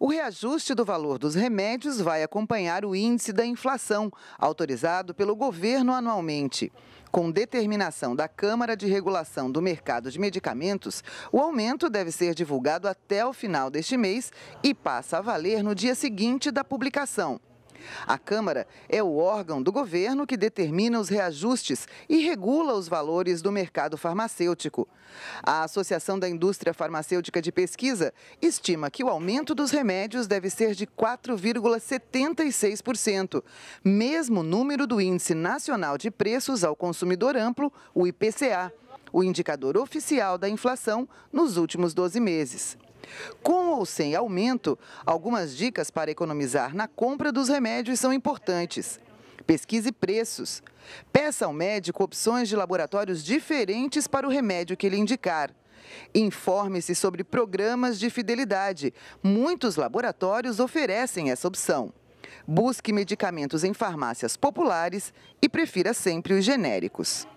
O reajuste do valor dos remédios vai acompanhar o índice da inflação, autorizado pelo governo anualmente. Com determinação da Câmara de Regulação do Mercado de Medicamentos, o aumento deve ser divulgado até o final deste mês e passa a valer no dia seguinte da publicação. A Câmara é o órgão do governo que determina os reajustes e regula os valores do mercado farmacêutico. A Associação da Indústria Farmacêutica de Pesquisa estima que o aumento dos remédios deve ser de 4,76%, mesmo número do Índice Nacional de Preços ao Consumidor Amplo, o IPCA, o indicador oficial da inflação nos últimos 12 meses. Com ou sem aumento, algumas dicas para economizar na compra dos remédios são importantes. Pesquise preços. Peça ao médico opções de laboratórios diferentes para o remédio que ele indicar. Informe-se sobre programas de fidelidade. Muitos laboratórios oferecem essa opção. Busque medicamentos em farmácias populares e prefira sempre os genéricos.